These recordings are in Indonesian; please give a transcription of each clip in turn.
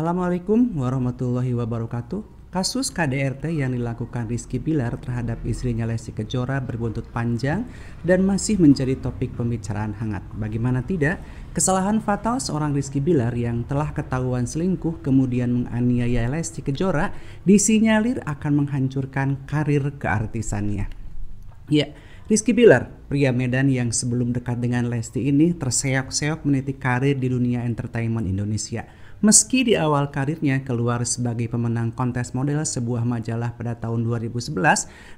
Assalamualaikum warahmatullahi wabarakatuh. Kasus KDRT yang dilakukan Rizky Pilar terhadap istrinya Lesti Kejora berbuntut panjang dan masih menjadi topik pembicaraan hangat. Bagaimana tidak, kesalahan fatal seorang Rizky Bilar yang telah ketahuan selingkuh kemudian menganiaya Lesti Kejora disinyalir akan menghancurkan karir keartisannya. Ya, Rizky Bilar, pria Medan yang sebelum dekat dengan Lesti ini terseok-seok meniti karir di dunia entertainment Indonesia. Meski di awal karirnya keluar sebagai pemenang kontes model sebuah majalah pada tahun 2011,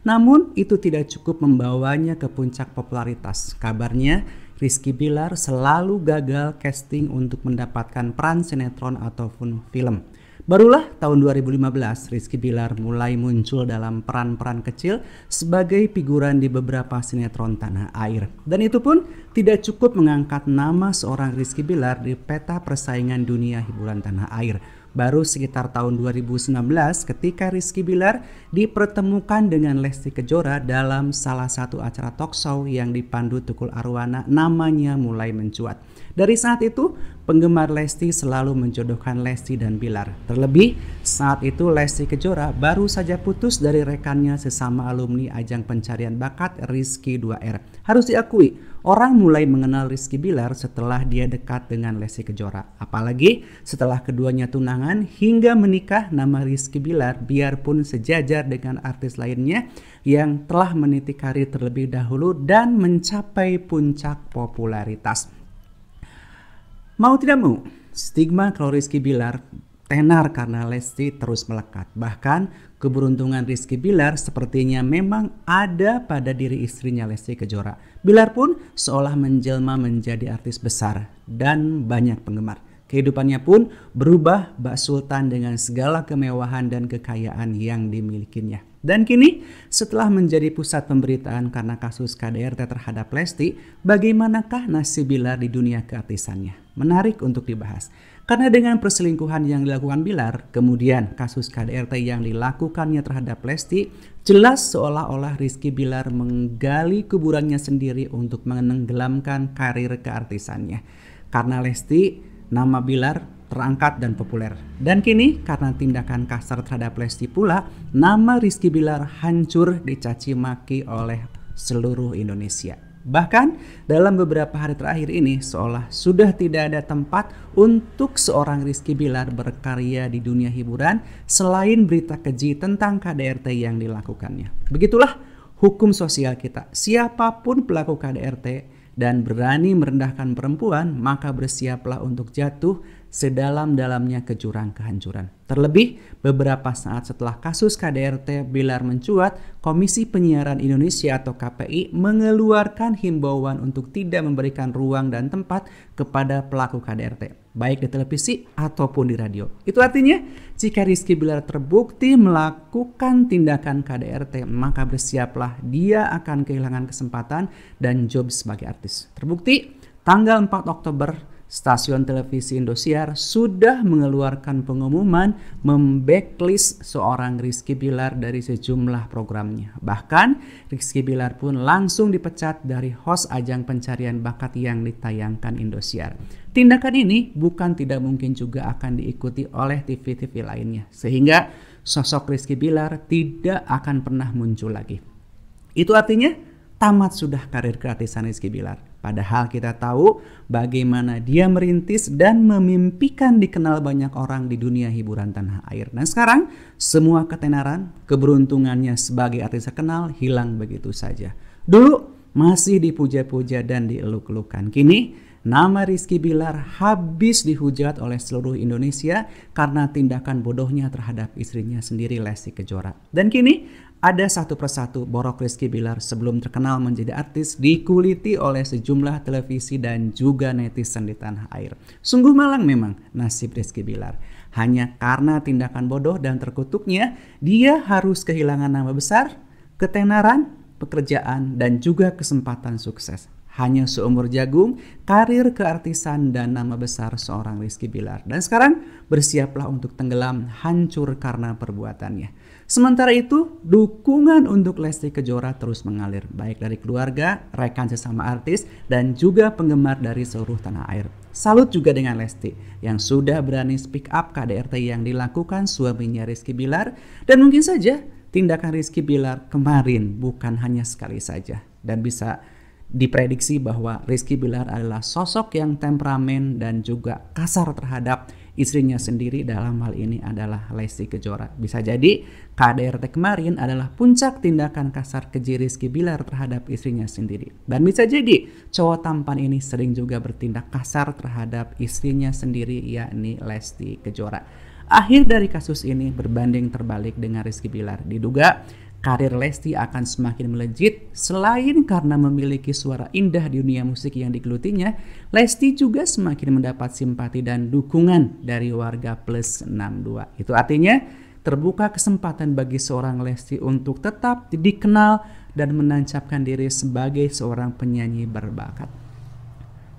namun itu tidak cukup membawanya ke puncak popularitas. Kabarnya, Rizky Bilar selalu gagal casting untuk mendapatkan peran sinetron ataupun film. Barulah tahun 2015 Rizky Bilar mulai muncul dalam peran-peran kecil sebagai figuran di beberapa sinetron tanah air. Dan itu pun tidak cukup mengangkat nama seorang Rizky Bilar di peta persaingan dunia hiburan tanah air baru sekitar tahun 2019 ketika Rizky Bilar dipertemukan dengan Lesti Kejora dalam salah satu acara talk show yang dipandu Tukul Arwana namanya mulai mencuat. Dari saat itu, penggemar Lesti selalu menjodohkan Lesti dan Bilar. Terlebih, saat itu Lesti Kejora baru saja putus dari rekannya sesama alumni ajang pencarian bakat Rizky 2R. Harus diakui, Orang mulai mengenal Rizky Bilar setelah dia dekat dengan Lesti Kejora. Apalagi setelah keduanya tunangan hingga menikah nama Rizky Bilar biarpun sejajar dengan artis lainnya yang telah meniti karir terlebih dahulu dan mencapai puncak popularitas. Mau tidak mau, stigma kalau Rizky Bilar tenar karena Lesti terus melekat. Bahkan keberuntungan Rizky Bilar sepertinya memang ada pada diri istrinya Lesti Kejora. Bilar pun seolah menjelma menjadi artis besar dan banyak penggemar. Kehidupannya pun berubah bak Sultan dengan segala kemewahan dan kekayaan yang dimilikinya. Dan kini, setelah menjadi pusat pemberitaan karena kasus KDRT terhadap Lesti, bagaimanakah nasib Bilar di dunia keartisannya? Menarik untuk dibahas. Karena dengan perselingkuhan yang dilakukan Bilar, kemudian kasus KDRT yang dilakukannya terhadap Lesti, jelas seolah-olah Rizky Bilar menggali kuburannya sendiri untuk menenggelamkan karir keartisannya. Karena Lesti Nama Bilar terangkat dan populer. Dan kini karena tindakan kasar terhadap Lesti pula, nama Rizky Bilar hancur dicaci maki oleh seluruh Indonesia. Bahkan dalam beberapa hari terakhir ini seolah sudah tidak ada tempat untuk seorang Rizky Bilar berkarya di dunia hiburan selain berita keji tentang KDRT yang dilakukannya. Begitulah hukum sosial kita. Siapapun pelaku KDRT dan berani merendahkan perempuan, maka bersiaplah untuk jatuh sedalam-dalamnya ke jurang kehancuran. Terlebih, beberapa saat setelah kasus KDRT Bilar mencuat, Komisi Penyiaran Indonesia atau KPI mengeluarkan himbauan untuk tidak memberikan ruang dan tempat kepada pelaku KDRT baik di televisi ataupun di radio. Itu artinya, jika Rizky Bilar terbukti melakukan tindakan KDRT, maka bersiaplah dia akan kehilangan kesempatan dan job sebagai artis. Terbukti, tanggal 4 Oktober stasiun televisi Indosiar sudah mengeluarkan pengumuman membacklist seorang Rizky Bilar dari sejumlah programnya. Bahkan Rizky Bilar pun langsung dipecat dari host ajang pencarian bakat yang ditayangkan Indosiar. Tindakan ini bukan tidak mungkin juga akan diikuti oleh TV-TV lainnya. Sehingga sosok Rizky Bilar tidak akan pernah muncul lagi. Itu artinya tamat sudah karir gratisan Rizky Bilar. Padahal kita tahu bagaimana dia merintis dan memimpikan dikenal banyak orang di dunia hiburan tanah air. Dan nah, sekarang semua ketenaran, keberuntungannya sebagai artis terkenal hilang begitu saja. Dulu masih dipuja-puja dan dieluk-elukan. Kini Nama Rizky Bilar habis dihujat oleh seluruh Indonesia karena tindakan bodohnya terhadap istrinya sendiri Lesti Kejora. Dan kini ada satu persatu borok Rizky Bilar sebelum terkenal menjadi artis dikuliti oleh sejumlah televisi dan juga netizen di tanah air. Sungguh malang memang nasib Rizky Bilar. Hanya karena tindakan bodoh dan terkutuknya, dia harus kehilangan nama besar, ketenaran, pekerjaan, dan juga kesempatan sukses hanya seumur jagung, karir keartisan dan nama besar seorang Rizky Bilar. Dan sekarang bersiaplah untuk tenggelam, hancur karena perbuatannya. Sementara itu, dukungan untuk Lesti Kejora terus mengalir, baik dari keluarga, rekan sesama artis, dan juga penggemar dari seluruh tanah air. Salut juga dengan Lesti yang sudah berani speak up KDRT yang dilakukan suaminya Rizky Bilar dan mungkin saja tindakan Rizky Bilar kemarin bukan hanya sekali saja dan bisa diprediksi bahwa Rizky Bilar adalah sosok yang temperamen dan juga kasar terhadap istrinya sendiri dalam hal ini adalah Lesti Kejora. Bisa jadi KDRT kemarin adalah puncak tindakan kasar keji Rizky Bilar terhadap istrinya sendiri. Dan bisa jadi cowok tampan ini sering juga bertindak kasar terhadap istrinya sendiri yakni Lesti Kejora. Akhir dari kasus ini berbanding terbalik dengan Rizky Bilar. Diduga karir Lesti akan semakin melejit. Selain karena memiliki suara indah di dunia musik yang digelutinya, Lesti juga semakin mendapat simpati dan dukungan dari warga plus 62. Itu artinya terbuka kesempatan bagi seorang Lesti untuk tetap dikenal dan menancapkan diri sebagai seorang penyanyi berbakat.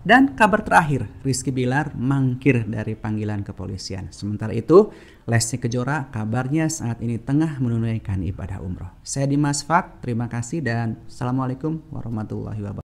Dan kabar terakhir, Rizky Bilar mangkir dari panggilan kepolisian. Sementara itu, Lesti Kejora kabarnya saat ini tengah menunaikan ibadah umroh. Saya Dimas Fak, terima kasih dan Assalamualaikum warahmatullahi wabarakatuh.